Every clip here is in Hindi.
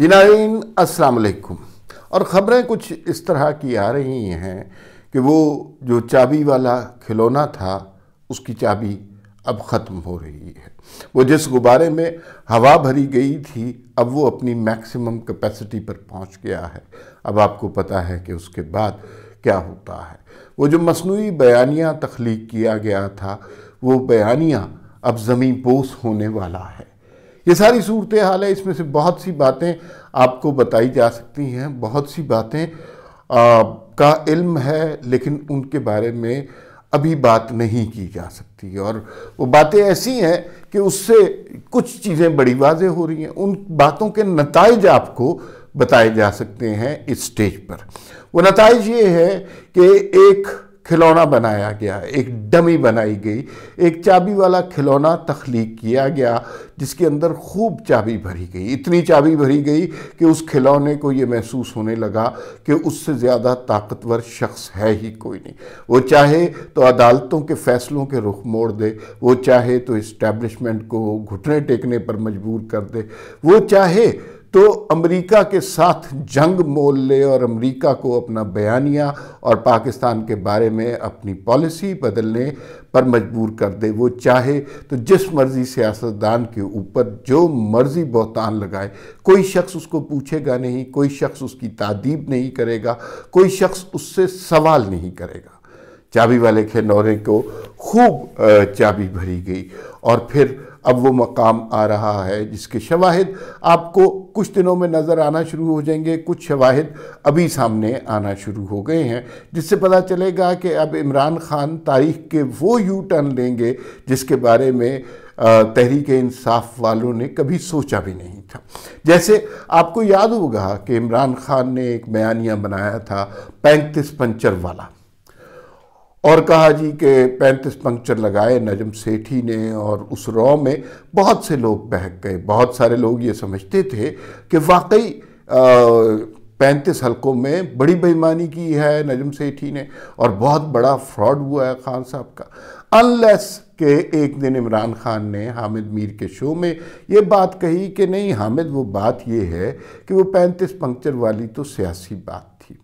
जिनाइन अस्सलाम वालेकुम और ख़बरें कुछ इस तरह की आ रही हैं कि वो जो चाबी वाला खिलौना था उसकी चाबी अब ख़त्म हो रही है वो जिस गुब्बारे में हवा भरी गई थी अब वो अपनी मैक्सिमम कैपेसिटी पर पहुंच गया है अब आपको पता है कि उसके बाद क्या होता है वो जो मसनू बयानिया तख्लीक किया गया था वो बयानिया अब ज़मीन पोस होने वाला है ये सारी सूरत हाल है इसमें से बहुत सी बातें आपको बताई जा सकती हैं बहुत सी बातें का इल्म है लेकिन उनके बारे में अभी बात नहीं की जा सकती और वो बातें ऐसी हैं कि उससे कुछ चीज़ें बड़ी वाजें हो रही हैं उन बातों के नतज आपको बताए जा सकते हैं इस स्टेज पर वो नतज ये है कि एक खिलौना बनाया गया एक डमी बनाई गई एक चाबी वाला खिलौना तख्लीक किया गया जिसके अंदर खूब चाबी भरी गई इतनी चाबी भरी गई कि उस खिलौने को ये महसूस होने लगा कि उससे ज़्यादा ताकतवर शख्स है ही कोई नहीं वो चाहे तो अदालतों के फ़ैसलों के रुख मोड़ दे वो चाहे तो इस्टेब्लिशमेंट को घुटने टेकने पर मजबूर कर दे वो चाहे तो अमेरिका के साथ जंग मोल ले और अमेरिका को अपना बयानिया और पाकिस्तान के बारे में अपनी पॉलिसी बदलने पर मजबूर कर दे वो चाहे तो जिस मर्ज़ी सियासतदान के ऊपर जो मर्ज़ी बहतान लगाए कोई शख्स उसको पूछेगा नहीं कोई शख्स उसकी तादीब नहीं करेगा कोई शख्स उससे सवाल नहीं करेगा चाबी वाले खिलौने को खूब चाबी भरी गई और फिर अब वो मकाम आ रहा है जिसके शवाहिद आपको कुछ दिनों में नज़र आना शुरू हो जाएंगे कुछ शवाहिद अभी सामने आना शुरू हो गए हैं जिससे पता चलेगा कि अब इमरान ख़ान तारीख के वो यू टर्न लेंगे जिसके बारे में तहरीक इंसाफ वालों ने कभी सोचा भी नहीं था जैसे आपको याद होगा कि इमरान ख़ान ने एक बयानिया बनाया था पैंतीस पंचर वाला और कहा जी के पैंतीस पंक्चर लगाए नजम सेठी ने और उस रॉ में बहुत से लोग बहक गए बहुत सारे लोग ये समझते थे कि वाकई पैंतीस हलकों में बड़ी बेईमानी की है नजम सेठी ने और बहुत बड़ा फ्रॉड हुआ है खान साहब का अनलेस के एक दिन इमरान खान ने हामिद मीर के शो में ये बात कही कि नहीं हामिद वो बात ये है कि वो पैंतीस पंक्चर वाली तो सियासी बात थी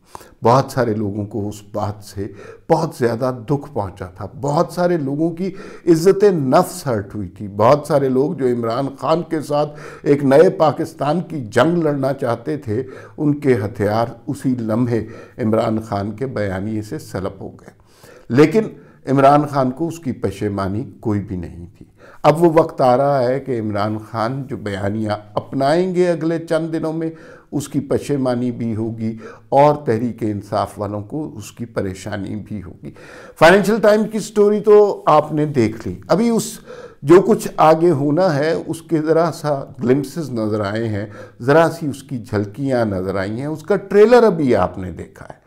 बहुत सारे लोगों को उस बात से बहुत ज़्यादा दुख पहुंचा था बहुत सारे लोगों की इज्जत नफ्स हर्ट हुई थी बहुत सारे लोग जो इमरान खान के साथ एक नए पाकिस्तान की जंग लड़ना चाहते थे उनके हथियार उसी लम्हे इमरान खान के बयानी से सलप हो गए लेकिन इमरान खान को उसकी पेशेमानी कोई भी नहीं थी अब वो वक्त आ रहा है कि इमरान खान जो बयानियाँ अपनाएंगे अगले चंद दिनों में उसकी पशेमानी भी होगी और तहरीक इंसाफ वालों को उसकी परेशानी भी होगी फाइनेंशियल टाइम की स्टोरी तो आपने देख ली अभी उस जो कुछ आगे होना है उसके ज़रा सा ग्लिम्सेस नज़र आए हैं ज़रा सी उसकी झलकियाँ नज़र आई हैं उसका ट्रेलर अभी आपने देखा है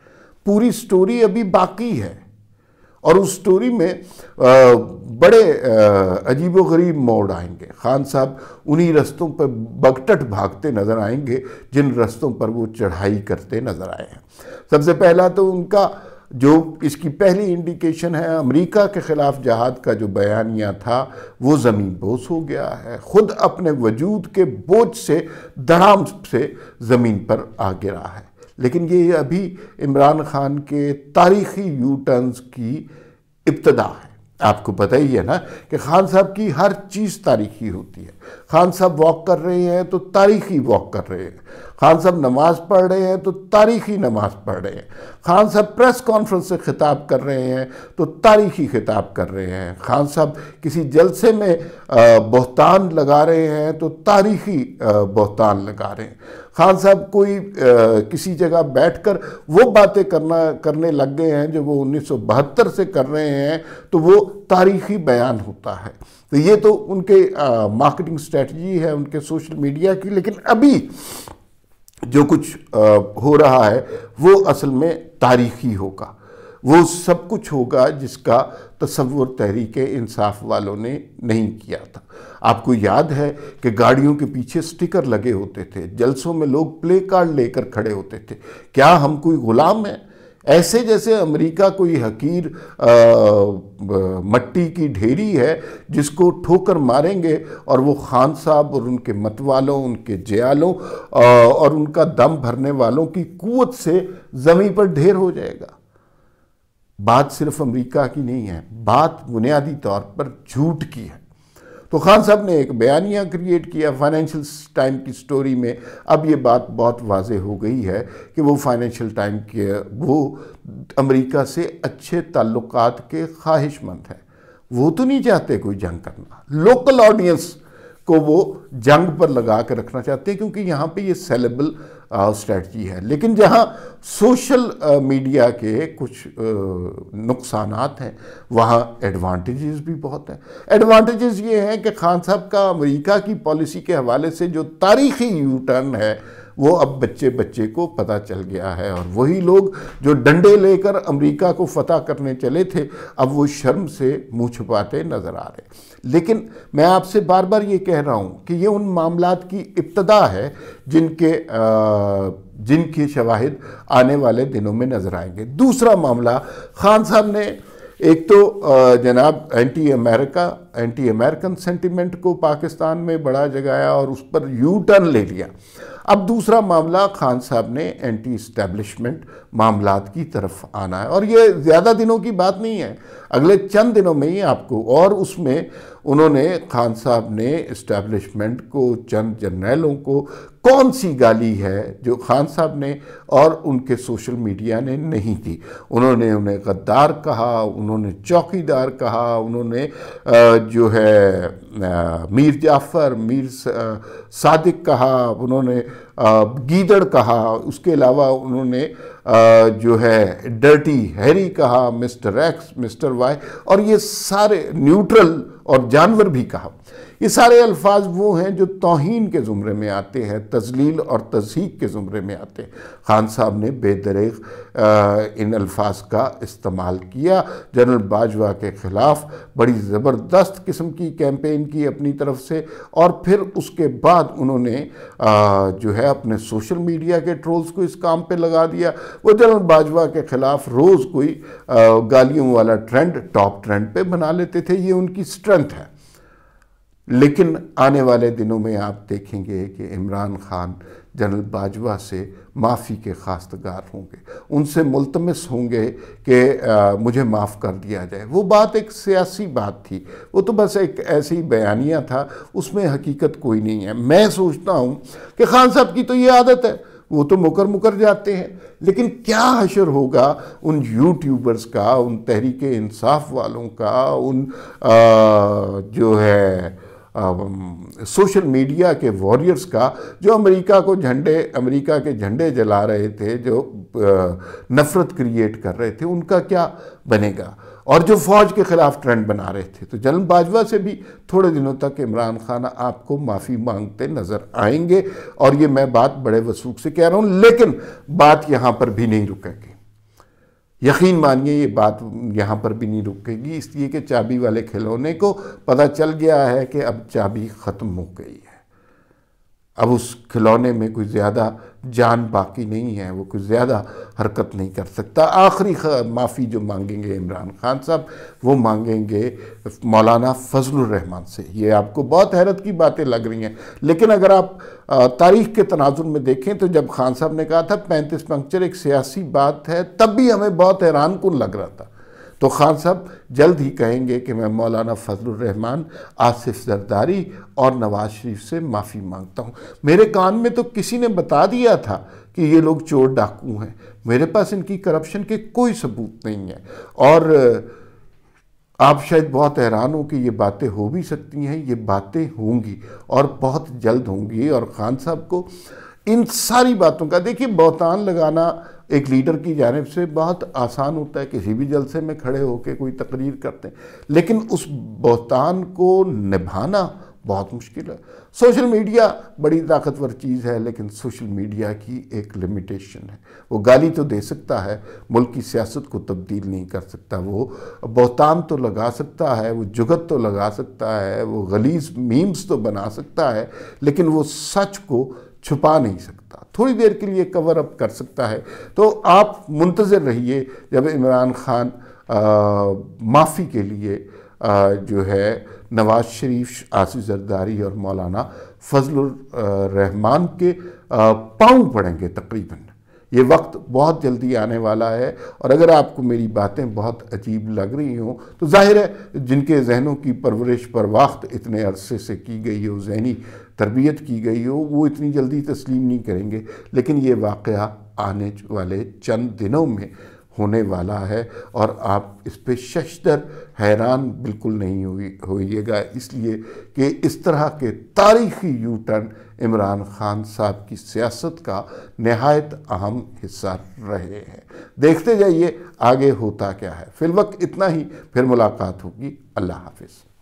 पूरी स्टोरी अभी बाकी है और उस स्टोरी में आ, बड़े अजीबोगरीब मोड़ आएंगे खान साहब उन्हीं रस्तों पर बगटट भागते नज़र आएंगे जिन रस्तों पर वो चढ़ाई करते नज़र आए हैं सबसे पहला तो उनका जो इसकी पहली इंडिकेशन है अमेरिका के ख़िलाफ़ जहाद का जो बयानिया था वो ज़मीन बोस हो गया है ख़ुद अपने वजूद के बोझ से धड़ाम से ज़मीन पर आ गिरा है लेकिन ये अभी इमरान खान के तारीखी यू टर्न्स की इब्तदा है आपको पता ही है ना कि खान साहब की हर चीज़ तारीखी होती है खान साहब वॉक कर रहे हैं तो तारीखी वॉक कर रहे हैं खान साहब नमाज पढ़ रहे हैं तो तारीखी नमाज पढ़ रहे हैं खान साहब प्रेस कॉन्फ्रेंस से खिताब कर रहे हैं तो तारीखी खिताब कर रहे हैं खान साहब किसी जलसे में बहतान लगा रहे हैं तो तारीखी बहतान लगा रहे हैं खान साहब कोई आ, किसी जगह बैठकर वो बातें करना करने लग गए हैं जो वो उन्नीस से कर रहे हैं तो वो तारीखी बयान होता है तो ये तो उनके आ, मार्केटिंग स्ट्रेटजी है उनके सोशल मीडिया की लेकिन अभी जो कुछ आ, हो रहा है वो असल में तारीखी होगा वो सब कुछ होगा जिसका तस्वुर तहरीक इंसाफ वालों ने नहीं किया था आपको याद है कि गाड़ियों के पीछे स्टिकर लगे होते थे जलसों में लोग प्ले कार्ड लेकर खड़े होते थे क्या हम कोई गुलाम हैं ऐसे जैसे अमेरिका कोई हकीर आ, मट्टी की ढेरी है जिसको ठोकर मारेंगे और वो खान साहब और उनके मत वालों उनके जयालों और उनका दम भरने वालों की कुत से ज़मीन पर ढेर हो जाएगा बात सिर्फ अमेरिका की नहीं है बात बुनियादी तौर पर झूठ की है तो खान साहब ने एक बयानिया क्रिएट किया फाइनेंशियल टाइम की स्टोरी में अब ये बात बहुत वाज हो गई है कि वो फाइनेंशियल टाइम के वो अमेरिका से अच्छे ताल्लुकात के ख्वाहिशमंद हैं वो तो नहीं चाहते कोई जंग करना लोकल ऑडियंस को वो जंग पर लगा कर रखना चाहते हैं क्योंकि यहाँ पे ये सेलेबल स्ट्रेटजी है लेकिन जहाँ सोशल मीडिया के कुछ नुकसान हैं वहाँ एडवांटेजेस भी बहुत हैं एडवांटेजेस ये हैं कि खान साहब का अमेरिका की पॉलिसी के हवाले से जो तारीखी यू टर्न है वो अब बच्चे बच्चे को पता चल गया है और वही लोग जो डंडे लेकर अमेरिका को फतह करने चले थे अब वो शर्म से मुँह छुपाते नज़र आ रहे लेकिन मैं आपसे बार बार ये कह रहा हूँ कि ये उन मामला की इब्तदा है जिनके आ, जिनके शवाहद आने वाले दिनों में नज़र आएंगे दूसरा मामला खान साहब ने एक तो जनाब anti America anti American sentiment को पाकिस्तान में बड़ा जगाया और उस पर यू टर्न ले लिया अब दूसरा मामला खान साहब ने एंटी इस्टेब्लिशमेंट मामला की तरफ आना है और ये ज़्यादा दिनों की बात नहीं है अगले चंद दिनों में ही आपको और उसमें उन्होंने खान साहब ने इस्टेब्लिशमेंट को चंद जर्नैलों को कौन सी गाली है जो खान साहब ने और उनके सोशल मीडिया ने नहीं दी उन्होंने उन्हें गद्दार कहा उन्होंने चौकीदार कहा उन्होंने जो है मीर जाफ़र मीर सादिक कहा उन्होंने गीदड़ कहा उसके अलावा उन्होंने जो है डर्टी हैरी कहा मिस्टर एक्स मिस्टर वाई और ये सारे न्यूट्रल और जानवर भी कहा ये सारे अल्फाज वो हैं जो तोहन के ज़ुमरे में आते हैं तजलील और तजीक के ज़ुमरे में आते हैं ख़ान साहब ने बेदरेग इन अल्फाज का इस्तेमाल किया जनरल बाजवा के ख़िलाफ़ बड़ी ज़बरदस्त किस्म की कैंपेन की अपनी तरफ से और फिर उसके बाद उन्होंने जो है अपने सोशल मीडिया के ट्रोल्स को इस काम पर लगा दिया वो जनरल बाजवा के ख़िलाफ़ रोज़ कोई गालियों वाला ट्रेंड टॉप ट्रेंड पर बना लेते थे ये उनकी स्ट्रेंथ है लेकिन आने वाले दिनों में आप देखेंगे कि इमरान खान जनरल बाजवा से माफ़ी के खास्तगार होंगे उनसे मुलतमस होंगे कि मुझे माफ़ कर दिया जाए वो बात एक सियासी बात थी वो तो बस एक ऐसी बयानिया था उसमें हकीकत कोई नहीं है मैं सोचता हूँ कि खान साहब की तो ये आदत है वो तो मुकर मुकर जाते हैं लेकिन क्या हशर होगा उन यूट्यूबर्स का उन तहरीक इंसाफ वालों का उन आ, जो है सोशल मीडिया के वॉरियर्स का जो अमेरिका को झंडे अमेरिका के झंडे जला रहे थे जो नफ़रत क्रिएट कर रहे थे उनका क्या बनेगा और जो फौज के खिलाफ ट्रेंड बना रहे थे तो जन्म बाजवा से भी थोड़े दिनों तक इमरान खान आपको माफ़ी मांगते नज़र आएंगे और ये मैं बात बड़े वसूख से कह रहा हूँ लेकिन बात यहाँ पर भी नहीं रुकेंगे यकीन मानिए ये बात यहाँ पर भी नहीं रुकेगी इसलिए कि चाबी वाले खिलौने को पता चल गया है कि अब चाबी ख़त्म हो गई है अब उस खिलौने में कुछ ज़्यादा जान बाकी नहीं है वो कुछ ज़्यादा हरकत नहीं कर सकता आखिरी माफ़ी जो मांगेंगे इमरान खान साहब वो मांगेंगे मौलाना फजलरहमान से ये आपको बहुत हैरत की बातें लग रही हैं लेकिन अगर आप तारीख के तनाजुर में देखें तो जब खान साहब ने कहा था पैंतीस पंक्चर एक सियासी बात है तब भी हमें बहुत हैरान कन लग रहा था तो खान साहब जल्द ही कहेंगे कि मैं मौलाना फजलरहमान आसिफ जरदारी और नवाज शरीफ से माफ़ी मांगता हूँ मेरे कान में तो किसी ने बता दिया था कि ये लोग चोर डाकू हैं मेरे पास इनकी करप्शन के कोई सबूत नहीं है और आप शायद बहुत हैरान हो कि ये बातें हो भी सकती हैं ये बातें होंगी और बहुत जल्द होंगी और ख़ान साहब को इन सारी बातों का देखिए बहतान लगाना एक लीडर की जानब से बहुत आसान होता है किसी भी जलसे में खड़े होकर कोई तकरीर करते हैं लेकिन उस बहतान को निभाना बहुत मुश्किल है सोशल मीडिया बड़ी ताकतवर चीज़ है लेकिन सोशल मीडिया की एक लिमिटेशन है वो गाली तो दे सकता है मुल्क की सियासत को तब्दील नहीं कर सकता वो बहतान तो लगा सकता है वो जुगत तो लगा सकता है वो गलीज मीम्स तो बना सकता है लेकिन वो सच को छुपा नहीं सकता थोड़ी देर के लिए कवर अप कर सकता है तो आप मुंतज़र रहिए जब इमरान खान माफ़ी के लिए आ, जो है नवाज़ शरीफ आसिफ जरदारी और मौलाना फजल रहमान के पाँव पड़ेंगे तकरीबन ये वक्त बहुत जल्दी आने वाला है और अगर आपको मेरी बातें बहुत अजीब लग रही हों तो जाहिर है जिनके जहनों की परवरिश पर वक्त इतने अरसे से की गई हो जहनी तरबियत की गई हो वो इतनी जल्दी तस्लीम नहीं करेंगे लेकिन ये वाक़ आने वाले चंद दिनों में होने वाला है और आप इस पर शशदर हैरान बिल्कुल नहीं हुई होइएगा इसलिए कि इस तरह के तारीखी यू टर्न इमरान खान साहब की सियासत का नहायत अहम हिस्सा रहे हैं देखते जाइए आगे होता क्या है फिलवक इतना ही फिर मुलाकात होगी अल्लाह हाफिज़